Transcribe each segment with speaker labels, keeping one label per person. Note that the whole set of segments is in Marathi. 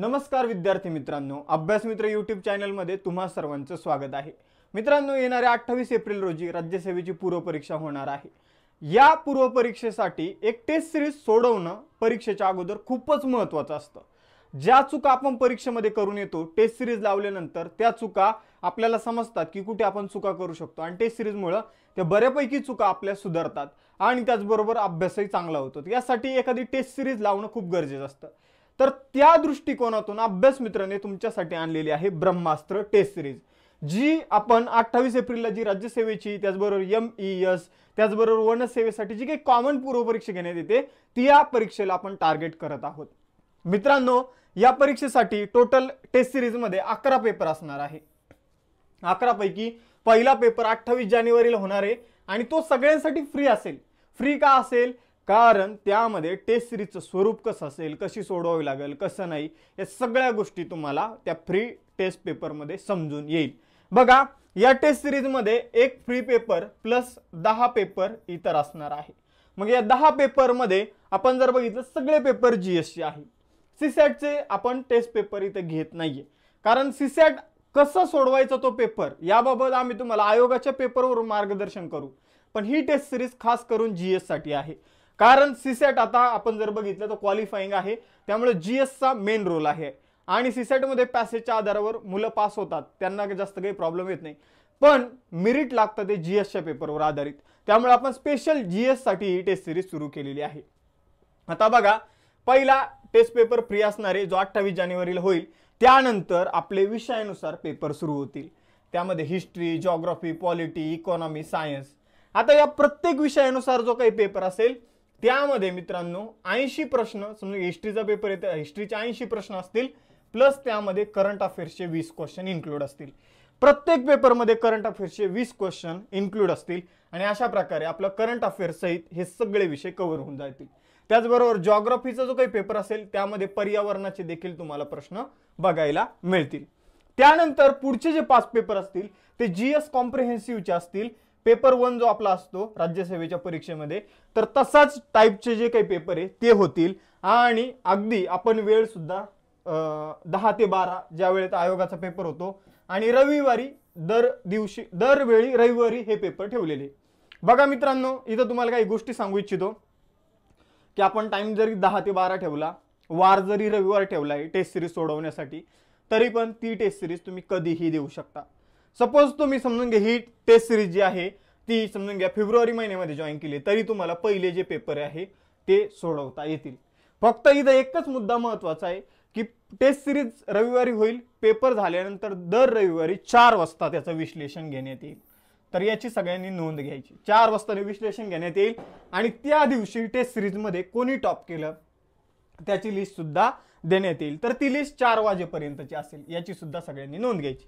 Speaker 1: नमस्कार विद्यार्थी मित्रांनो अभ्यास मित्र युट्यूब चॅनलमध्ये तुम्हा सर्वांचं स्वागत आहे मित्रांनो येणाऱ्या अठ्ठावीस एप्रिल रोजी राज्यसेवेची पूर्वपरीक्षा होणार आहे या पूर्वपरीक्षेसाठी एक टेस्ट सिरीज सोडवणं परीक्षेच्या अगोदर खूपच महत्त्वाचं असतं ज्या चुका आपण परीक्षेमध्ये करून येतो टेस्ट सिरीज लावल्यानंतर त्या चुका आपल्याला समजतात की कुठे आपण चुका करू शकतो आणि टेस्ट सिरीजमुळं त्या बऱ्यापैकी चुका आपल्या सुधारतात आणि त्याचबरोबर अभ्यासही चांगला होतो यासाठी एखादी टेस्ट सिरीज लावणं खूप गरजेचं असतं तर त्या दृष्टिकोनातून अभ्यास मित्राने तुमच्यासाठी आणलेली आहे ब्रह्मास्त्र टेस्ट सिरीज जी आपण अठ्ठावीस एप्रिलला जी राज्यसेवेची त्याचबरोबर एम ई एस त्याचबरोबर वनसेवेसाठी जी काही कॉमन पूर्वपरीक्षा घेण्यात येते ती या परीक्षेला आपण टार्गेट करत आहोत मित्रांनो या परीक्षेसाठी टोटल टेस्ट सिरीजमध्ये अकरा पेपर असणार आहे अकरापैकी पहिला पेपर अठ्ठावीस जानेवारीला होणार आहे आणि तो सगळ्यांसाठी फ्री असेल फ्री का असेल कारण त्यामध्ये टेस्ट सिरीजचं स्वरूप कसं असेल कशी सोडवावी लागेल कसं नाही या सगळ्या गोष्टी तुम्हाला त्या फ्री टेस्ट पेपरमध्ये समजून येईल बघा या टेस्ट सिरीजमध्ये एक फ्री पेपर प्लस दहा पेपर इतर असणार आहे मग या दहा पेपरमध्ये आपण जर बघितलं सगळे पेपर जी एस सी आहे सीसॅटचे आपण टेस्ट पेपर इथे घेत नाहीये कारण सीसॅट कसं सोडवायचा तो पेपर याबाबत आम्ही तुम्हाला आयोगाच्या पेपरवरून मार्गदर्शन करू पण ही टेस्ट सिरीज खास करून जी साठी आहे कारण सीसेट आता आपण जर बघितलं तर क्वालिफाईंग आहे त्यामुळे जी एसचा मेन रोल आहे आणि सीसेटमध्ये पॅसेजच्या आधारावर मुलं पास होतात त्यांना जास्त काही प्रॉब्लेम येत नाही पण मिरिट लागतं ते जी एसच्या पेपरवर आधारित त्यामुळे आपण स्पेशल जी एससाठी ही टेस्ट सिरीज सुरू केलेली आहे आता बघा पहिला टेस्ट पेपर फ्री असणारे जो अठ्ठावीस जानेवारीला होईल त्यानंतर आपले विषयानुसार पेपर सुरू होतील त्यामध्ये history geography polity economy science आता या प्रत्येक विषयानुसार जो काही पेपर असेल त्यामध्ये मित्रांनो ऐंशी प्रश्न समजा हिस्ट्रीचा पेपर येते हिस्ट्रीचे ऐंशी प्रश्न असतील प्लस त्यामध्ये करंट अफेअर्सचे वीस क्वेश्चन इन्क्लूड असतील प्रत्येक पेपरमध्ये करंट अफेअर्सचे वीस क्वेश्चन इन्क्लूड असतील आणि अशा प्रकारे आपलं करंट सहित हे सगळे विषय कव्हर होऊन जातील त्याचबरोबर जॉग्रफीचा जो काही पेपर असेल त्यामध्ये पर्यावरणाचे देखील तुम्हाला प्रश्न बघायला मिळतील त्यानंतर पुढचे जे पाच पेपर असतील ते जीएस एस कॉम्प्रिहेन्सिव्हचे असतील पेपर वन जो आपला असतो राज्यसेवेच्या परीक्षेमध्ये तर तसाच टाईपचे जे काही पेपर आहे ते होतील आणि अगदी आपण वेळ सुद्धा दहा ते बारा ज्या वेळेत आयोगाचा पेपर होतो आणि रविवारी दर दिवशी दरवेळी रविवारी हे पेपर ठेवलेले बघा मित्रांनो इथं तुम्हाला काही गोष्टी सांगू इच्छितो की आपण टाईम जरी दहा ते बारा ठेवला वार जरी रविवार ठेवला आहे टेस्ट सिरीज सोडवण्यासाठी तरी पण ती टेस्ट सिरीज तुम्ही कधीही देऊ शकता सपोज तुम्ही समजून घ्या ही टेस्ट सिरीज जी आहे ती समजून घ्या फेब्रुवारी महिन्यामध्ये जॉईन केली तरी तुम्हाला पहिले जे पेपर आहे ते सोडवता येतील फक्त इथं एकच मुद्दा महत्त्वाचा आहे की टेस्ट सिरीज रविवारी होईल पेपर झाल्यानंतर दर रविवारी चार वाजता त्याचं विश्लेषण घेण्यात येईल तर याची सगळ्यांनी नोंद घ्यायची चार वाजता विश्लेषण घेण्यात येईल आणि त्या दिवशी टेस्ट सिरीजमध्ये कोणी टॉप केलं त्याची लिस्टसुद्धा देण्यात येईल तर ती लिस्ट चार वाजेपर्यंतची असेल याची सुद्धा सगळ्यांनी नोंद घ्यायची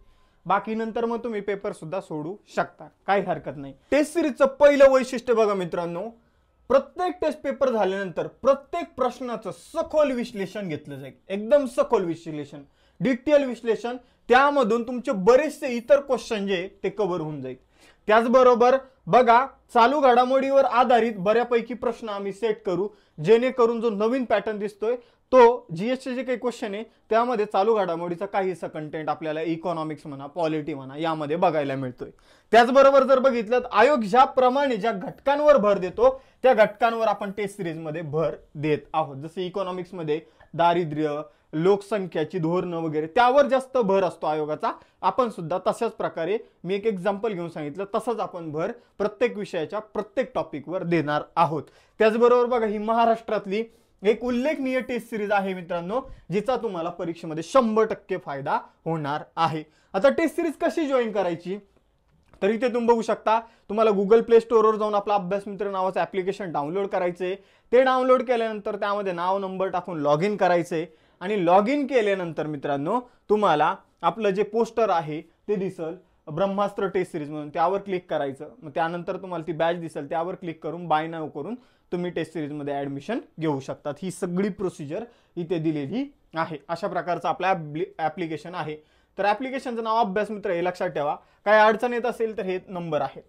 Speaker 1: बाकी नंतर मग तुम्ही पेपर सुद्धा सोडू शकता काही हरकत नाही टेस्ट सिरीजचं पहिलं वैशिष्ट्य बघा मित्रांनो प्रत्येक टेस्ट पेपर झाल्यानंतर प्रत्येक प्रश्नाचं सखोल विश्लेषण घेतलं जाईल एकदम सखोल विश्लेषण डिटेल विश्लेषण त्यामधून तुमचे बरेचसे इतर क्वेश्चन जे ते कव्हर होऊन जाईल त्याचबरोबर बघा चालू घडामोडीवर आधारित बऱ्यापैकी प्रश्न आम्ही सेट करू जेणेकरून जो नवीन पॅटर्न दिसतोय तो जीएसटी जे काही क्वेश्चन आहे त्यामध्ये चालू घडामोडीचा काहीसा कंटेंट आपल्याला इकॉनॉमिक्स म्हणा पॉलिटी म्हणा यामध्ये बघायला मिळतोय त्याचबरोबर जर बघितलं तर आयोग ज्याप्रमाणे ज्या घटकांवर भर देतो त्या घटकांवर आपण टेस्ट सिरीजमध्ये भर देत आहोत जसं इकॉनॉमिक्समध्ये दारिद्र्य लोकसंख्याची धोरणं वगैरे त्यावर जास्त भर असतो आयोगाचा आपण सुद्धा तशाच प्रकारे मी एक एक्झाम्पल घेऊन सांगितलं तसंच आपण भर प्रत्येक विषयाच्या प्रत्येक टॉपिकवर देणार आहोत त्याचबरोबर बघा ही महाराष्ट्रातली एक उल्लेखनीय टेस्ट सिरीज आहे मित्रांनो जिचा तुम्हाला परीक्षेमध्ये शंभर टक्के फायदा होणार आहे आता टेस्ट सिरीज कशी जॉईन करायची तरी ते तुम्ही बघू शकता तुम्हाला गुगल प्ले स्टोअरवर जाऊन आपला अभ्यास मित्र नावाचं ॲप्लिकेशन डाउनलोड करायचे ते डाउनलोड केल्यानंतर त्यामध्ये नाव नंबर टाकून लॉग इन करायचे आणि लॉग इन केल्यानंतर मित्रांनो तुम्हाला आपलं जे पोस्टर आहे ते दिसल ब्रह्मास्त्र टेस्ट सिरीज म्हणून त्यावर क्लिक करायचं मग त्यानंतर तुम्हाला ती बॅच दिसेल त्यावर क्लिक करून बाय नाव करून तुम्ही टेस्ट सिरीजमध्ये ॲडमिशन घेऊ शकतात ही सगळी प्रोसिजर इथे दिलेली आहे अशा प्रकारचं आपलं ॲप्ली ॲप्लिकेशन आहे तर ॲप्लिकेशनचं नाव अभ्यास मित्र हे लक्षात ठेवा काय अडचण येत असेल तर हे नंबर आहे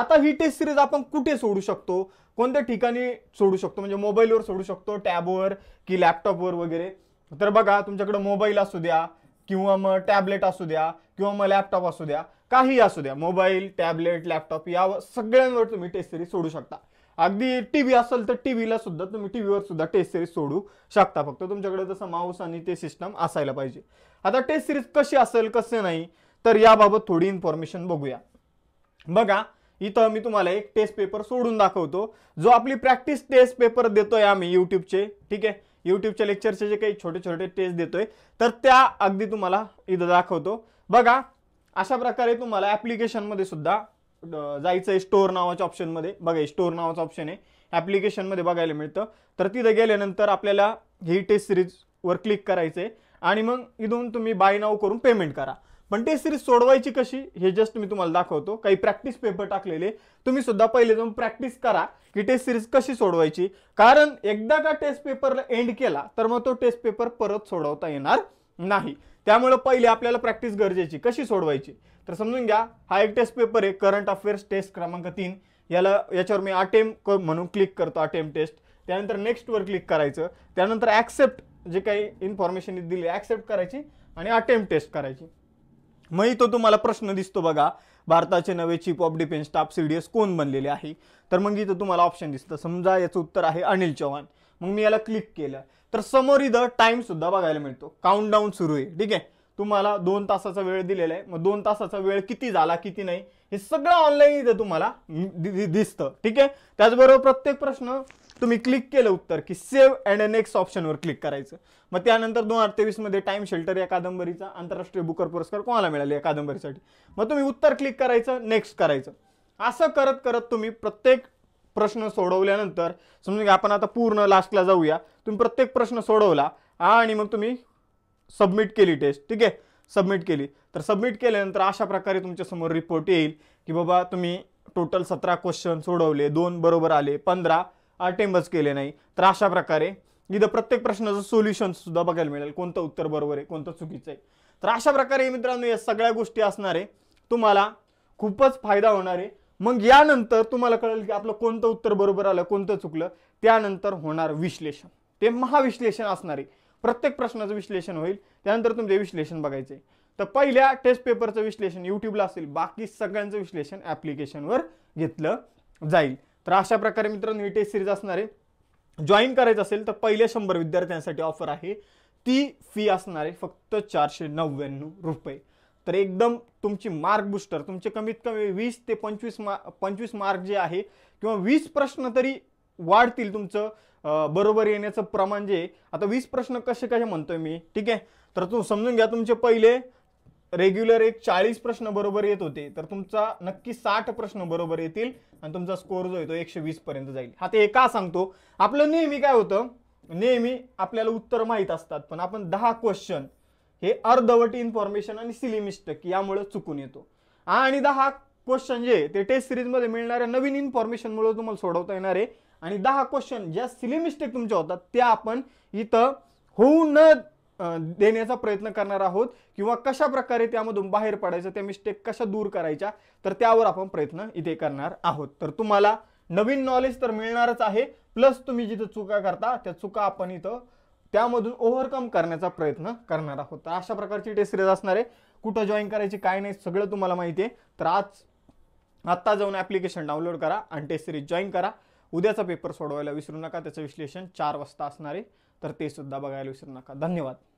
Speaker 1: आता ही टेस्ट सिरीज आपण कुठे सोडू शकतो कोणत्या ठिकाणी सोडू शकतो म्हणजे मोबाईलवर सोडू शकतो टॅबवर की लॅपटॉपवर वगैरे तर बघा तुमच्याकडे मोबाईल असू द्या किंवा मग टॅबलेट असू द्या किंवा मग लॅपटॉप असू द्या काही असू द्या मोबाईल टॅबलेट लॅपटॉप या सगळ्यांवर तुम्ही टेस्ट सिरीज सोडू शकता अगदी टी व्ही असेल तर टी व्हीला सुद्धा तुम्ही टी व्हीवर सुद्धा टेस्ट सिरीज सोडू शकता फक्त तुमच्याकडे जसं माऊस आणि ते सिस्टम असायला पाहिजे आता टेस्ट सिरीज कशी असेल कसे नाही तर याबाबत थोडी इन्फॉर्मेशन बघूया बघा इथं मी तुम्हाला एक टेस्ट पेपर सोडून दाखवतो जो आपली प्रॅक्टिस टेस्ट पेपर देतोय आम्ही युट्यूबचे ठीक आहे यूट्यूबच्या लेक्चरचे जे काही छोटे छोटे टेस्ट देतोय तर त्या अगदी तुम्हाला इथं दाखवतो बघा अशा प्रकारे तुम्हाला ॲप्लिकेशनमध्ये सुद्धा जायचं आहे स्टोअर नावाच्या ऑप्शनमध्ये बघा स्टोअर नावाचं ऑप्शन आहे ॲप्लिकेशनमध्ये बघायला मिळतं तर तिथं गेल्यानंतर आपल्याला ही टेस्ट सिरीजवर क्लिक करायचं आहे आणि मग इथून तुम्ही बाय नाव करून पेमेंट करा पण टेस्ट सिरीज सोडवायची कशी हे जस्ट मी तुम्हाला दाखवतो काही प्रॅक्टिस पेपर टाकलेले तुम्ही सुद्धा पहिले जाऊन प्रॅक्टिस करा की टेस्ट सिरीज कशी सोडवायची कारण एकदा का टेस्ट पेपरला एंड केला तर मग तो टेस्ट पेपर परत सोडवता येणार नाही त्यामुळे पहिले आपल्याला प्रॅक्टिस गरजेची कशी सोडवायची तर समजून घ्या हा एक टेस्ट पेपर आहे करंट अफेअर्स टेस्ट क्रमांक तीन याला याच्यावर मी अटेम्प म्हणून क्लिक करतो अटेम्प टेस्ट त्यानंतर नेक्स्टवर क्लिक करायचं त्यानंतर ॲक्सेप्ट जे काही इन्फॉर्मेशन दिली ॲक्सेप्ट करायची आणि अटेम्प्ट टेस्ट करायची मग इथं तुम्हाला प्रश्न दिसतो बघा भारताचे नवे chief of defence staff C D S कोण बनलेले आहे तर मग इथं तुम्हाला ऑप्शन दिसतं समजा याचं उत्तर आहे अनिल चव्हाण मग मी याला क्लिक केलं तर समोर इथं टाईमसुद्धा बघायला मिळतो डाऊन सुरू आहे ठीक आहे तुम्हाला दोन तासाचा वेळ दिलेला आहे मग दोन तासाचा वेळ किती झाला किती नाही हे सगळं ऑनलाईन इथं तुम्हाला दिसतं ठीक आहे त्याचबरोबर प्रत्येक प्रश्न तुम्ही क्लिक केलं उत्तर की सेव्ह अँड नेक्स्ट ऑप्शनवर क्लिक करायचं मग त्यानंतर दोन हजार तेवीसमध्ये टाइम शेल्टर या कादंबरीचा आंतरराष्ट्रीय बुकर पुरस्कार कोणाला मिळाला या कादंबरीसाठी मग तुम्ही उत्तर क्लिक करायचं नेक्स्ट करायचं असं करत करत तुम्ही प्रत्येक प्रश्न सोडवल्यानंतर समजून घ्या आपण आता पूर्ण लास्टला जाऊया तुम्ही प्रत्येक प्रश्न सोडवला आणि मग तुम्ही सबमिट केली टेस्ट ठीक आहे सबमिट केली तर सबमिट केल्यानंतर अशा प्रकारे तुमच्यासमोर रिपोर्ट येईल की बाबा तुम्ही टोटल सतरा क्वेश्चन सोडवले दोन बरोबर आले पंधरा अटेम्पच केले नाही तर अशा प्रकारे इथं प्रत्येक प्रश्नाचं सोल्युशनसुद्धा सुद्धा बघायला मिळेल कोणतं उत्तर बरोबर आहे कोणतं चुकीचं आहे तर अशा प्रकारे मित्रांनो या सगळ्या गोष्टी असणार आहे तुम्हाला खूपच फायदा होणार आहे मग यानंतर तुम्हाला कळेल की आपलं कोणतं उत्तर बरोबर आलं कोणतं चुकलं त्यानंतर होणार विश्लेषण ते महाविश्लेषण असणार आहे प्रत्येक प्रश्नाचं विश्लेषण होईल त्यानंतर तुमचे विश्लेषण आहे तर पहिल्या टेस्ट पेपरचं विश्लेषण यूट्यूबला असेल बाकी सगळ्यांचं विश्लेषण ॲप्लिकेशनवर घेतलं जाईल तर अशा प्रकारे मित्रांनो ही टेस्ट सिरीज असणार आहे जॉईन करायचं असेल तर पहिल्या शंभर विद्यार्थ्यांसाठी ऑफर आहे ती फी असणार आहे फक्त चारशे नव्याण्णव रुपये तर एकदम तुमची मार्क बुस्टर तुमचे कमीत कमी वीस ते पंचवीस मा पंचवीस मार्क जे आहे किंवा वीस प्रश्न तरी वाढतील तुमचं बरोबर येण्याचं प्रमाण जे आता वीस प्रश्न कसे कसे म्हणतोय मी ठीक आहे तर तू समजून घ्या तुमचे पहिले रेग्युलर एक चाळीस प्रश्न बरोबर येत होते तर तुमचा नक्की साठ प्रश्न बरोबर येतील आणि तुमचा स्कोर जो येतो एकशे वीस पर्यंत जाईल हा ते एका सांगतो आपलं नेहमी काय होतं नेहमी आपल्याला उत्तर माहीत असतात पण आपण दहा क्वेश्चन हे अर्धवट इन्फॉर्मेशन आणि सिली मिस्टेक यामुळे चुकून येतो आणि दहा क्वेश्चन जे ते टेस्ट सिरीजमध्ये मिळणाऱ्या नवीन मुळे तुम्हाला सोडवता येणार आहे आणि दहा क्वेश्चन ज्या सिली मिस्टेक तुमच्या होतात त्या आपण इथं होऊ न देण्याचा प्रयत्न करणार आहोत किंवा कशा प्रकारे त्यामधून बाहेर पडायचं त्या मिस्टेक कशा दूर करायच्या तर त्यावर आपण प्रयत्न इथे करणार आहोत तर तुम्हाला नवीन नॉलेज तर मिळणारच आहे प्लस तुम्ही जिथं चुका करता त्या चुका आपण इथं त्यामधून ओव्हरकम करण्याचा प्रयत्न करणार आहोत तर अशा प्रकारची टेस्ट सिरीज असणार आहे कुठं जॉईन करायची काय नाही सगळं तुम्हाला माहिती आहे तर आज आत्ता जाऊन ॲप्लिकेशन डाउनलोड करा आणि टेस्ट सिरीज जॉईन करा उद्याचा पेपर सोडवायला विसरू नका त्याचं विश्लेषण चार वाजता असणार आहे तर ते सुद्धा बघायला विसरू नका धन्यवाद